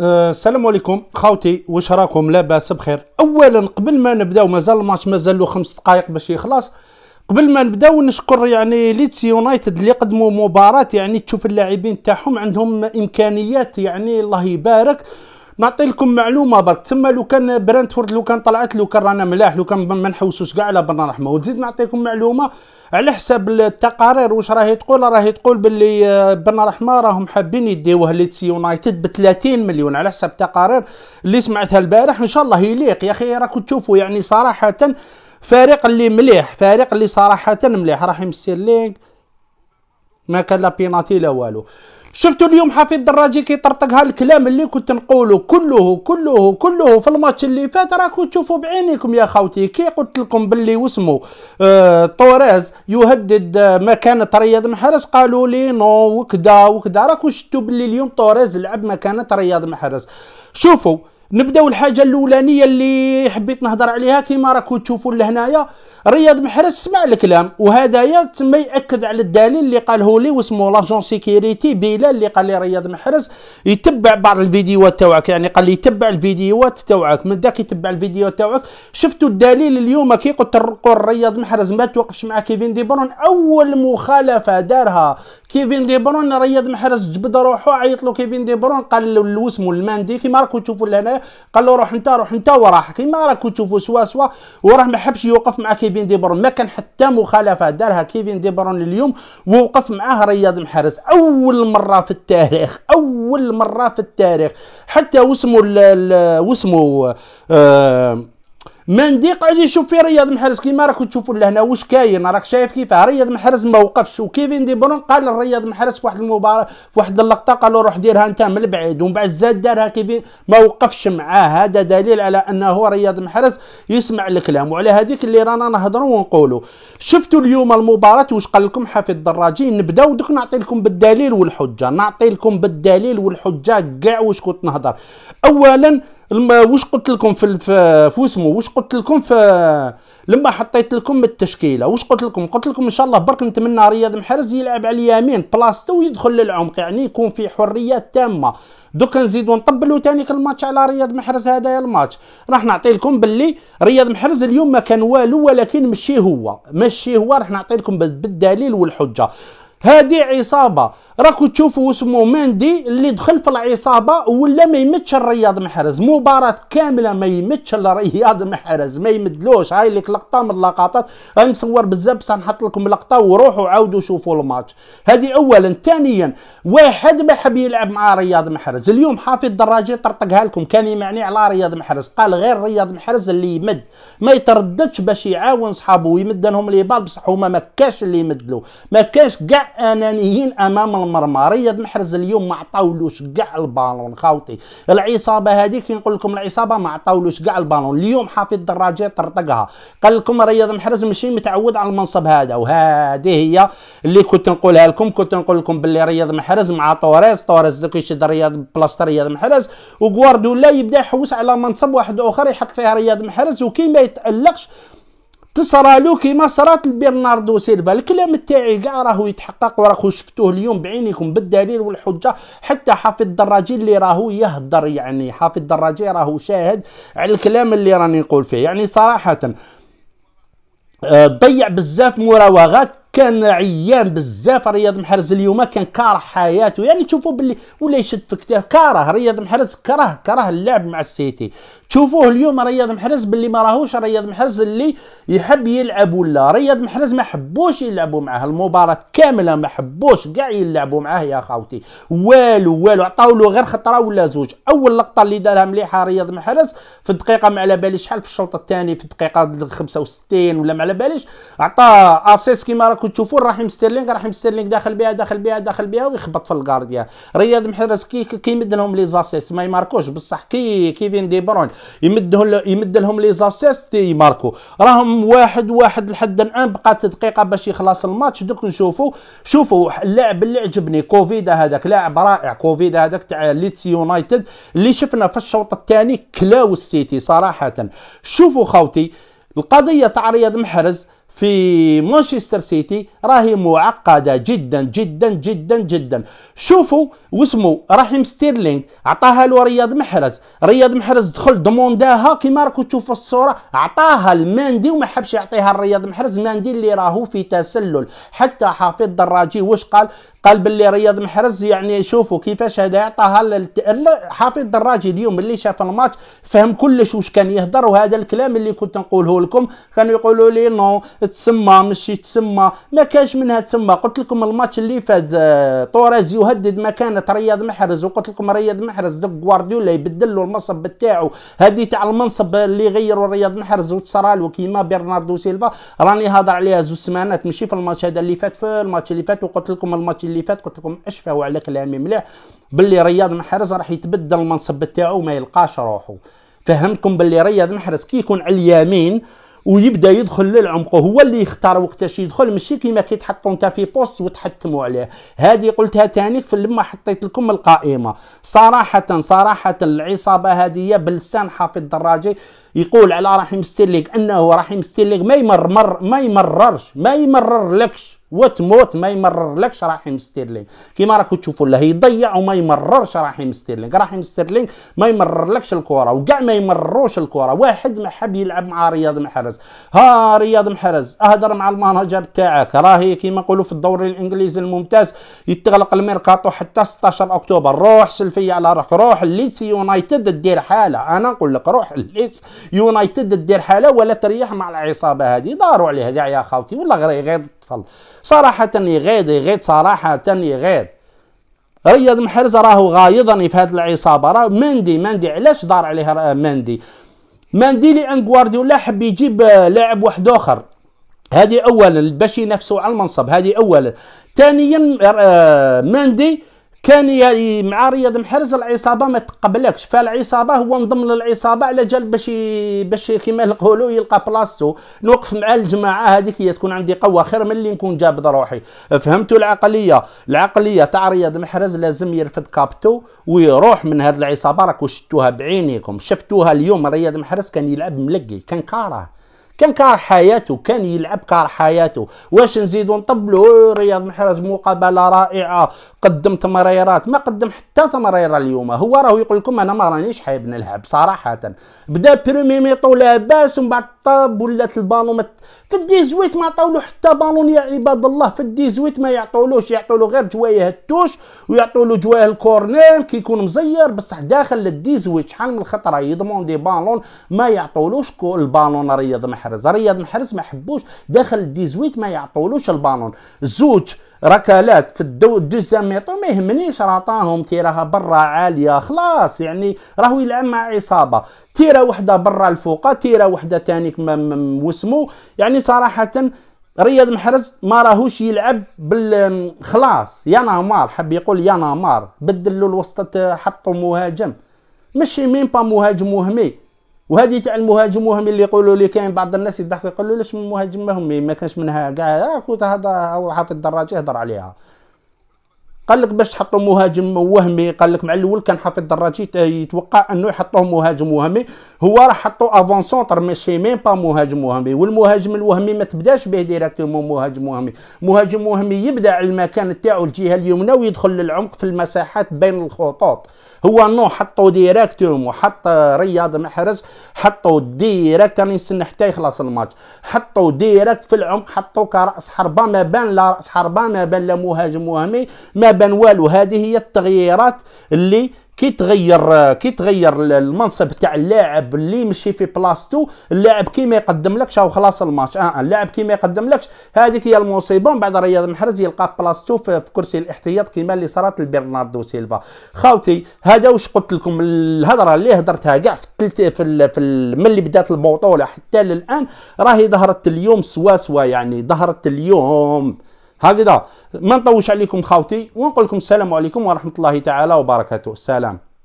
أه، السلام أه عليكم خاوتي واش راكم لاباس بخير اولا قبل ما نبداو مازال الماتش مازال له خمس دقائق باش يخلص قبل ما نبداو نشكر يعني ليدز يونايتد اللي قدموا مباراه يعني تشوف اللاعبين تاعهم عندهم امكانيات يعني الله يبارك نعطي لكم معلومه برك تما لو كان برانتفورد لو كان طلعت لو كان رانا ملاح لو كان ما نحوسوش كاع على بن رحمه وتزيد نعطيكم معلومه على حساب التقارير واش راهي تقول راهي تقول باللي آه، بن رحمه راهم حابين يديوه ليتس يونايتد ب 30 مليون على حساب تقارير اللي سمعتها البارح ان شاء الله يليق يا اخي راكم تشوفوا يعني صراحه فريق اللي مليح فريق اللي صراحه مليح راح يمسير لينك ما كان لا بيناتي لا والو شفتوا اليوم حفيد دراجي كيطرطقها الكلام اللي كنت نقوله كله كله كله في الماتش اللي فات راكم تشوفوا بعينيكم يا خوتي كي قلت لكم باللي واسمو آه طوريز يهدد آه، مكانة رياض محرز قالوا لي نو وكذا وكذا راكم شفتوا باللي اليوم طوريز لعب مكانة رياض محرز شوفوا نبداو الحاجه الاولانيه اللي حبيت نهضر عليها كيما راكم تشوفوا لهنايا رياض محرز سمع الكلام وهدايا تما ياكد على الدليل اللي قاله لي واسمه لاجون سيكيريتي بلال اللي قال لي رياض محرز يتبع بعض الفيديوهات تاعك يعني قال لي يتبع الفيديوهات تاعك من ذاك يتبع الفيديوهات تاعك شفتوا الدليل اليوم كي قلت رياض محرز ما توقفش مع كيفين دي برون اول مخالفه دارها كيفين دي برون رياض محرز جبد روحو عيط له كيفين دي برون قال له الوسم الماندي كيما راكم تشوفوا لهنا قال له روح انت روح انت وراح كيما راكم تشوفوا سوا سوا وراه ما حبش يوقف مع كيفين كيفين دي برون ما كان حتى مخالفه دارها كيفين دي برون اليوم ووقف معاه رياض محرز اول مره في التاريخ اول مره في التاريخ حتى واسمه واسمه آه مندي قال يشوف في رياض محرز كيما راكو تشوفوا لهنا واش كاين راك شايف كيفاه رياض محرز ما وقفش وكيفين دي برون قال لرياض محرز في واحد المباراه في واحد اللقطه قال له روح ديرها انت من بعيد ومن بعد زاد دارها كيفين ما وقفش معاه هذا دليل على انه رياض محرز يسمع الكلام وعلى هذيك اللي رانا نهضروا ونقولوا شفتوا اليوم المباراه واش قال لكم حفيظ الدراجي نبداو دوك نعطي لكم بالدليل والحجه نعطي لكم بالدليل والحجه كاع واش كنت نهضر اولا واش قلت لكم في في اسمه واش قلت لكم في لما حطيت لكم التشكيله واش قلت لكم قلت لكم ان شاء الله برك نتمنى رياض محرز يلعب على اليمين بلاصتو ويدخل للعمق يعني يكون في حريه تامه دوكا نزيدو نطبلو ثاني الماتش على رياض محرز هذايا الماتش راح نعطي لكم باللي رياض محرز اليوم ما كان والو ولكن ماشي هو ماشي هو راح نعطي لكم بالدليل والحجه هذه عصابه راكو تشوفوا اسمه مندي اللي دخل في العصابه ولا ما يمتش الرياض محرز مباراه كامله ما يمتش الرياض محرز ما يمدلوش هاي لك لقطه من اللقطات غنصور بزاف بصح نحط لكم لقطه وروحوا عاودوا شوفوا الماتش هذه اولا ثانيا واحد ما حب يلعب مع رياض محرز اليوم حافظ الدراجي طرطقها لكم كان يعني على رياض محرز قال غير رياض محرز اللي يمد ما يترددش باش يعاون صحابه ويمد لهم لي بال بصح هما ما كاش اللي يمدلو ما كاش كاع انانيين امام المرمى رياض محرز اليوم ما عطاولوش كاع البالون خاوتي العصابه هذيك كي نقول لكم العصابه ما عطاولوش كاع البالون اليوم حافظ الدراجه طرطقها قال لكم رياض محرز ماشي متعود على المنصب هذا وهذه هي اللي كنت نقولها لكم كنت نقول لكم باللي رياض محرز مع توريز توريز كيشد رياض بلاصه رياض محرز وغوارديولا يبدا يحوس على منصب واحد اخر يحط فيه رياض محرز وكي ما يتالقش تصرى كيما صرات لبرناردو سيلفا الكلام تاعي كاع راهو يتحقق وراكو شفتوه اليوم بعينيكم بالدليل والحجه حتى حافظ الدراجي اللي راهو يهدر يعني حافظ الدراجي راهو شاهد على الكلام اللي راني نقول فيه يعني صراحه آه، ضيع بزاف مراوغات كان عيان بزاف رياض محرز اليوم كان كاره حياته يعني تشوفوا باللي ولا يشد في كتاف كاره رياض محرز كره كره اللعب مع السيتي تشوفوه اليوم رياض محرز باللي ما راهوش رياض محرز اللي يحب يلعب ولا رياض محرز ما حبوش يلعبوا معاه المباراه كامله ما حبوش كاع يلعبوا معاه يا خاوتي والو والو عطاو له غير خطره ولا زوج اول لقطه اللي دارها مليحه رياض محرز في الدقيقه ما على باليش شحال في الشوط الثاني في الدقيقه 65 ولا ما على باليش عطى اسيس كيما راكم تشوفوا رحيم ستيرلينغ رحيم ستيرلينغ داخل بها داخل بها داخل بها ويخبط في الكارديان رياض محرز كي كيمد لهم لي زاسيس ما يماركوش بصح كي كيفين دي برون يمدهم يمد لهم لي زاسيست يماركو راهم واحد واحد لحد الان بقات دقيقه باش يخلص الماتش دوك نشوفوا شوفوا اللاعب اللي عجبني كوفيدا هذاك لاعب رائع كوفيدا هذاك تاع ليتس يونايتد اللي شفنا في الشوط الثاني كلاو السيتي صراحه شوفوا خوتي القضيه تاع رياض محرز في مانشستر سيتي راهي معقده جدا جدا جدا جدا شوفوا واسمو رحيم ستيرلينغ عطاها له رياض محرز رياض محرز دخل ضمونداها كيما راكم تشوفوا الصوره عطاها الماندي وما حبش يعطيها لرياض محرز ماندي اللي راهو في تسلل حتى حافظ الدراجي واش قال قال باللي رياض محرز يعني شوفوا كيفاش هذا عطاها حافظ دراجي اليوم اللي شاف الماتش فهم كلش واش كان يهضر وهذا الكلام اللي كنت نقوله لكم كانوا يقولوا لي نو تسمى مشي تسمى ما كانش منها تسمى قلت لكم الماتش اللي فات آه، طوريز يهدد مكانه رياض محرز وقلت لكم رياض محرز دوك غوارديولا يبدل له المنصب بتاعو هذه تاع المنصب اللي غيروا رياض محرز وتصرالو كيما برناردو سيلفا راني هضر عليها زوج سمانات ماشي في الماتش هذا اللي فات في الماتش اللي فات وقلت لكم الماتش اللي اللي فات قلت لكم اشفى على كلامي مليح باللي رياض محرز راح يتبدل المنصب تاعو وما يلقاش روحه فهمتكم باللي رياض محرز كي يكون على اليمين ويبدا يدخل للعمق هو اللي يختار وقتاش يدخل ماشي كيما كيتحطوا انت في بوست وتحتموا عليه هذه قلتها ثاني في لما حطيت لكم القائمه صراحه صراحه العصابه هذه بلسان حافظ الدراجي يقول على رحيم ستيرلينغ انه رحيم ستيرلينغ ما مر ما يمررش ما يمرر لكش وتموت ما يمرر لكش راحيم ستيرلينغ كيما راكم تشوفوا لا يضيع وما يمررش راحيم ستيرلينغ راحيم ستيرلينغ ما يمرر لكش الكره وكاع ما يمرروش الكره واحد ما حب يلعب مع رياض محرز ها رياض محرز اهدر مع المانجر تاعك راهي كيما نقولوا في الدوري الانجليزي الممتاز يتغلق الميركاتو حتى 16 اكتوبر روح سلفيه على روحك روح ليتس يونايتد دير حاله انا نقول لك روح ليتس يونايتد دير حاله ولا تريح مع العصابه هذه داروا عليها كاع يا خاوتي والله غير غير تفضل صراحة يغيد يغيد صراحة يغيد رياض محرز راهو غايضني في هذه العصابة راه مندي مندي علاش دار عليه مندي مندي لان غوارديولا حب يجيب آه، لاعب واحد اخر هذه اولا باش ينافسوا على المنصب هذه اولا ثانيا آه، مندي كان مع رياض محرز العصابه ما تقبلكش فالعصابه هو انضم للعصابه على جال باش باش كيما نقولوا يلقى بلاصتو نوقف مع الجماعه هذيك هي تكون عندي قوه خير من اللي نكون جابد روحي فهمتوا العقليه العقليه تاع رياض محرز لازم يرفد كابتو ويروح من هذه العصابه راكم شفتوها بعينيكم شفتوها اليوم رياض محرز كان يلعب ملقي كان كاره كان كار حياته كان يلعب كار حياته واش نزيدو نطبلو رياض محرز مقابله رائعه قدم تمريرات ما قدم حتى تمريره اليوم هو راهو يقول لكم انا ما رانيش حايب نلعب صراحه بدا برومي ميطو لاباس ومن بعد طاب ولات البالون في الديزويت ما عطاولو حتى بالون يا عباد الله في الديزويت ما يعطولوش يعطولو غير جوايه التوش ويعطولو جوايه الكورنير كيكون مزير بصح داخل الديزويت شحال من خطره يضمون دي بالون ما يعطولوش البالون رياض محرز منحرز رياض محرز ما حبوش داخل 18 ما يعطولوش البالون زوج ركلات في الدو دوزيام ميطو ما يهمنيش عطاهم تيراها برا عاليه خلاص يعني راهو يلعب مع عصابه تيره وحده برا الفوق تيره وحده تانيك وسمو يعني صراحه رياض محرز ما راهوش يلعب بال خلاص يا نامار حب يقول يا نمار بدلوا الوسط حطوا مهاجم ماشي مين با مهاجم وهمي وهذه تاع المهاجم وهم اللي يقولوا لي كاين بعض الناس يضحك يقولوا ليش مهاجم ما كانش منها كاع آه، كنت هذا حاطط الدراجه يهضر عليها قال لك باش تحطوا مهاجم وهمي قال لك مع الاول كان حافظ دراجي يتوقع انه يحطوه مهاجم وهمي هو راه حطوا افون سونتر ماشي ميم با مهاجم وهمي والمهاجم الوهمي ما تبداش به ديريكتومون مهاجم وهمي مهاجم وهمي يبدا على المكان تاعو الجهه اليمنى ويدخل للعمق في المساحات بين الخطوط هو نو حطوا ديريكتوم وحط رياض محرز حطوا ديريكت راني نستنى حتى يخلص الماتش حطوا ديريكت في العمق حطوا كراس حربه ما بان لا راس حربه ما بان لا مهاجم وهمي ما بان والو هذه هي التغييرات اللي كيتغير كيتغير المنصب تاع اللاعب اللي يمشي في بلاصتو اللاعب كي ما يقدم لكش او خلاص الماتش اه, آه، اللاعب كي ما يقدم لكش هذيك هي المصيبه من بعد رياض محرز يلقى بلاصتو في كرسي الاحتياط كيما اللي صارت لبرناردو سيلفا خاوتي هذا واش قلت لكم الهضره اللي هضرتها كاع في التلت في, ال في ال ملي بدات البطوله حتى للان راهي ظهرت اليوم سوا سوا يعني ظهرت اليوم هكذا ما نطوش عليكم خاوتي ونقول لكم السلام عليكم ورحمه الله تعالى وبركاته السلام